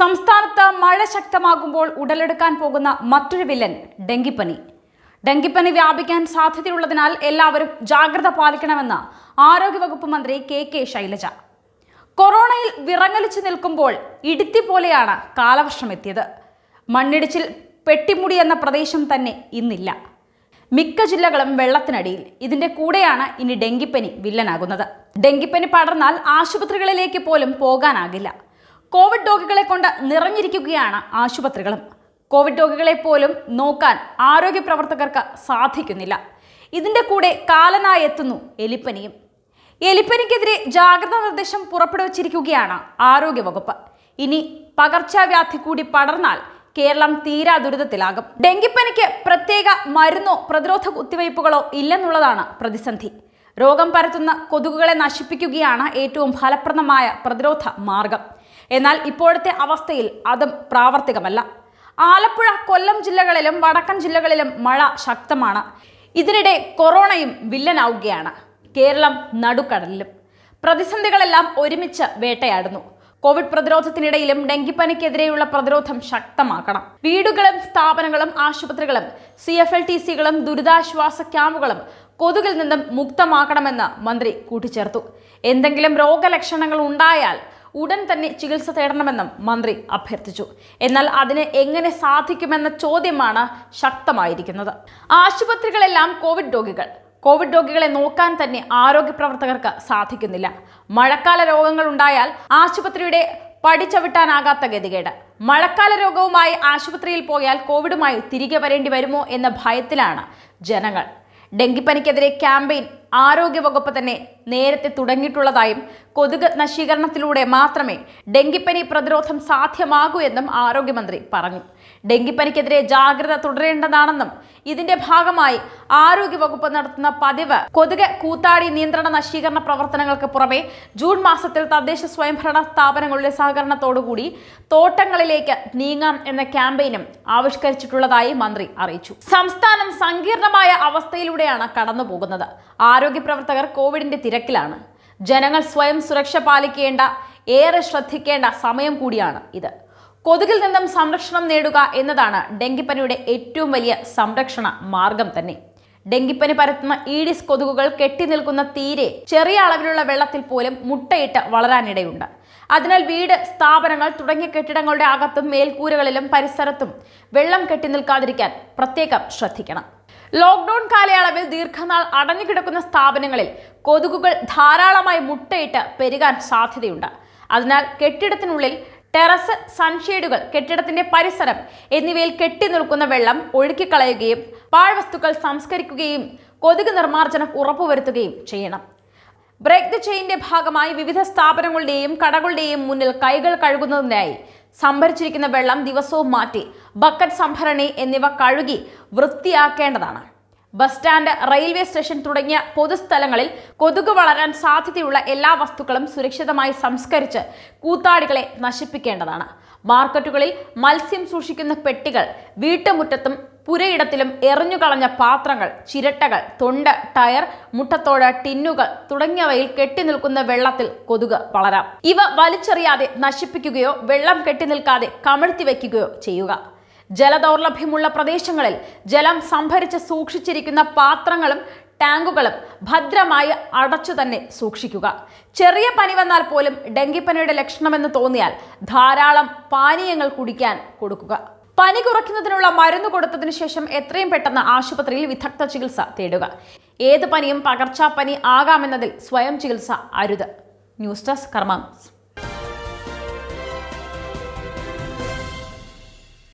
സംസ്ഥാനത്ത് മഴ ശക്തമാകുമ്പോൾ ഉടലെടുക്കാൻ പോകുന്ന മറ്റൊരു വില്ലൻ ഡെങ്കിപ്പനി ഡെങ്കിപ്പനി വ്യാപിക്കാൻ സാധ്യതയുള്ളതിനാൽ എല്ലാവരും ജാഗ്രത പാലിക്കണമെന്ന് ആരോഗ്യവകുപ്പ് മന്ത്രി കെ കെ ശൈലജ കൊറോണയിൽ വിറങ്ങലിച്ചു നിൽക്കുമ്പോൾ ഇടുത്തി പോലെയാണ് കാലവർഷം എത്തിയത് മണ്ണിടിച്ചിൽ പെട്ടിമുടി എന്ന പ്രദേശം തന്നെ ഇന്നില്ല മിക്ക ജില്ലകളും വെള്ളത്തിനടിയിൽ ഇതിന്റെ കൂടെയാണ് ഇനി ഡെങ്കിപ്പനി വില്ലനാകുന്നത് ഡെങ്കിപ്പനി പടർന്നാൽ ആശുപത്രികളിലേക്ക് പോലും പോകാനാകില്ല കോവിഡ് രോഗികളെ കൊണ്ട് നിറഞ്ഞിരിക്കുകയാണ് ആശുപത്രികളും കോവിഡ് രോഗികളെ പോലും നോക്കാൻ ആരോഗ്യ പ്രവർത്തകർക്ക് സാധിക്കുന്നില്ല ഇതിൻ്റെ കൂടെ കാലനായി എത്തുന്നു എലിപ്പനിയും എലിപ്പനിക്കെതിരെ ജാഗ്രതാ നിർദ്ദേശം പുറപ്പെടുവിച്ചിരിക്കുകയാണ് ആരോഗ്യവകുപ്പ് ഇനി പകർച്ചവ്യാധി കൂടി പടർന്നാൽ കേരളം തീരാ ദുരിതത്തിലാകും ഡെങ്കിപ്പനിക്ക് പ്രത്യേക മരുന്നോ പ്രതിരോധ കുത്തിവയ്പ്പുകളോ ഇല്ലെന്നുള്ളതാണ് പ്രതിസന്ധി രോഗം പരത്തുന്ന കൊതുകുകളെ നശിപ്പിക്കുകയാണ് ഏറ്റവും ഫലപ്രദമായ പ്രതിരോധ മാർഗം എന്നാൽ ഇപ്പോഴത്തെ അവസ്ഥയിൽ അതും പ്രാവർത്തികമല്ല ആലപ്പുഴ കൊല്ലം ജില്ലകളിലും വടക്കൻ ജില്ലകളിലും മഴ ശക്തമാണ് ഇതിനിടെ കൊറോണയും വില്ലനാവുകയാണ് കേരളം നടുക്കടലിലും പ്രതിസന്ധികളെല്ലാം ഒരുമിച്ച് വേട്ടയാടുന്നു കോവിഡ് പ്രതിരോധത്തിനിടയിലും ഡെങ്കിപ്പനിക്കെതിരെയുള്ള പ്രതിരോധം ശക്തമാക്കണം വീടുകളും സ്ഥാപനങ്ങളും ആശുപത്രികളും സി എഫ് എൽ ടി സികളും ദുരിതാശ്വാസ ക്യാമ്പുകളും കൊതുകിൽ നിന്നും മുക്തമാക്കണമെന്ന് മന്ത്രി കൂട്ടിച്ചേർത്തു എന്തെങ്കിലും രോഗലക്ഷണങ്ങൾ ഉണ്ടായാൽ ഉടൻ തന്നെ ചികിത്സ തേടണമെന്നും മന്ത്രി അഭ്യർത്ഥിച്ചു എന്നാൽ അതിന് എങ്ങനെ സാധിക്കുമെന്ന ചോദ്യമാണ് ശക്തമായിരിക്കുന്നത് ആശുപത്രികളെല്ലാം കോവിഡ് രോഗികൾ കോവിഡ് രോഗികളെ നോക്കാൻ തന്നെ ആരോഗ്യ പ്രവർത്തകർക്ക് സാധിക്കുന്നില്ല മഴക്കാല രോഗങ്ങൾ ഉണ്ടായാൽ ആശുപത്രിയുടെ പടിച്ചവിട്ടാനാകാത്ത ഗതികേട് മഴക്കാല രോഗവുമായി ആശുപത്രിയിൽ പോയാൽ കോവിഡുമായി തിരികെ വരേണ്ടി വരുമോ എന്ന ഭയത്തിലാണ് ജനങ്ങൾ ഡെങ്കിപ്പനിക്കെതിരെ ക്യാമ്പയിൻ ആരോഗ്യവകുപ്പ് തന്നെ നേരത്തെ തുടങ്ങിയിട്ടുള്ളതായും കൊതുക് നശീകരണത്തിലൂടെ മാത്രമേ ഡെങ്കിപ്പനി പ്രതിരോധം സാധ്യമാകൂ എന്നും ആരോഗ്യമന്ത്രി പറഞ്ഞു ഡെങ്കിപ്പനിക്കെതിരെ ജാഗ്രത തുടരേണ്ടതാണെന്നും ഇതിന്റെ ഭാഗമായി ആരോഗ്യവകുപ്പ് നടത്തുന്ന പതിവ് കൊതുക് കൂത്താടി നിയന്ത്രണ നശീകരണ പ്രവർത്തനങ്ങൾക്ക് പുറമെ ജൂൺ മാസത്തിൽ തദ്ദേശ സ്വയംഭരണ സ്ഥാപനങ്ങളുടെ സഹകരണത്തോടുകൂടി തോട്ടങ്ങളിലേക്ക് നീങ്ങാം എന്ന ക്യാമ്പയിനും ആവിഷ്കരിച്ചിട്ടുള്ളതായി മന്ത്രി അറിയിച്ചു സംസ്ഥാനം സങ്കീർണമായ അവസ്ഥയിലൂടെയാണ് കടന്നുപോകുന്നത് ആരോഗ്യ പ്രവർത്തകർ കോവിഡിന്റെ തിര തിരക്കിലാണ് ജനങ്ങൾ സ്വയം സുരക്ഷ പാലിക്കേണ്ട ഏറെ ശ്രദ്ധിക്കേണ്ട സമയം കൂടിയാണ് ഇത് കൊതുകിൽ നിന്നും സംരക്ഷണം നേടുക എന്നതാണ് ഡെങ്കിപ്പനിയുടെ ഏറ്റവും വലിയ സംരക്ഷണ മാർഗം തന്നെ ഡെങ്കിപ്പനി പരത്തുന്ന ഈഡിസ് കൊതുകുകൾ കെട്ടി നിൽക്കുന്ന തീരെ ചെറിയ അളവിലുള്ള വെള്ളത്തിൽ പോലും മുട്ടയിട്ട് വളരാനിടയുണ്ട് അതിനാൽ വീട് സ്ഥാപനങ്ങൾ തുടങ്ങിയ കെട്ടിടങ്ങളുടെ അകത്തും മേൽക്കൂരകളിലും പരിസരത്തും വെള്ളം കെട്ടി നിൽക്കാതിരിക്കാൻ പ്രത്യേകം ശ്രദ്ധിക്കണം ലോക്ക്ഡൌൺ കാലയളവിൽ ദീർഘനാൾ അടഞ്ഞുകിടക്കുന്ന സ്ഥാപനങ്ങളിൽ കൊതുകുകൾ ധാരാളമായി മുട്ടയിട്ട് പെരുകാൻ സാധ്യതയുണ്ട് അതിനാൽ കെട്ടിടത്തിനുള്ളിൽ ടെറസ് സൺഷെയ്ഡുകൾ കെട്ടിടത്തിന്റെ പരിസരം എന്നിവയിൽ കെട്ടി നിൽക്കുന്ന വെള്ളം ഒഴുക്കിക്കളയുകയും പാഴ്വസ്തുക്കൾ സംസ്കരിക്കുകയും കൊതുക് നിർമ്മാർജ്ജനം ഉറപ്പുവരുത്തുകയും ചെയ്യണം ബ്രേക്ക് ദ ചെയിന്റെ ഭാഗമായി വിവിധ സ്ഥാപനങ്ങളുടെയും കടകളുടെയും മുന്നിൽ കൈകൾ കഴുകുന്നതിനായി സംഭരിച്ചിരിക്കുന്ന വെള്ളം ദിവസവും മാറ്റി ബക്കറ്റ് സംഭരണി എന്നിവ കഴുകി വൃത്തിയാക്കേണ്ടതാണ് ബസ് സ്റ്റാൻഡ് റെയിൽവേ സ്റ്റേഷൻ തുടങ്ങിയ പൊതുസ്ഥലങ്ങളിൽ കൊതുക് വളരാൻ സാധ്യതയുള്ള എല്ലാ വസ്തുക്കളും സുരക്ഷിതമായി സംസ്കരിച്ച് കൂത്താടികളെ നശിപ്പിക്കേണ്ടതാണ് മാർക്കറ്റുകളിൽ മത്സ്യം സൂക്ഷിക്കുന്ന പെട്ടികൾ വീട്ടുമുറ്റത്തും പുരയിടത്തിലും എറിഞ്ഞുകളഞ്ഞ പാത്രങ്ങൾ ചിരട്ടകൾ തൊണ്ട് ടയർ മുട്ടത്തോട് ടിന്നുകൾ തുടങ്ങിയവയിൽ കെട്ടി നിൽക്കുന്ന വെള്ളത്തിൽ കൊതുക് വളരാം ഇവ വലിച്ചെറിയാതെ നശിപ്പിക്കുകയോ വെള്ളം കെട്ടി നിൽക്കാതെ കമഴ്ത്തി വയ്ക്കുകയോ ചെയ്യുക ജലദൗർലഭ്യമുള്ള പ്രദേശങ്ങളിൽ ജലം സംഭരിച്ച് സൂക്ഷിച്ചിരിക്കുന്ന പാത്രങ്ങളും ടാങ്കുകളും ഭദ്രമായി അടച്ചു തന്നെ സൂക്ഷിക്കുക ചെറിയ പനി വന്നാൽ പോലും ഡെങ്കിപ്പനിയുടെ ലക്ഷണമെന്ന് തോന്നിയാൽ ധാരാളം പാനീയങ്ങൾ കുടിക്കാൻ കൊടുക്കുക പനി കുറയ്ക്കുന്നതിനുള്ള മരുന്ന് കൊടുത്തതിനു ശേഷം എത്രയും പെട്ടെന്ന് ആശുപത്രിയിൽ വിദഗ്ധ ചികിത്സ തേടുക ഏത് പനിയും പകർച്ചാപ്പനി ആകാമെന്നതിൽ സ്വയം ചികിത്സ അരുത് ന്യൂസ് ഡെസ്ക് കർമാസ്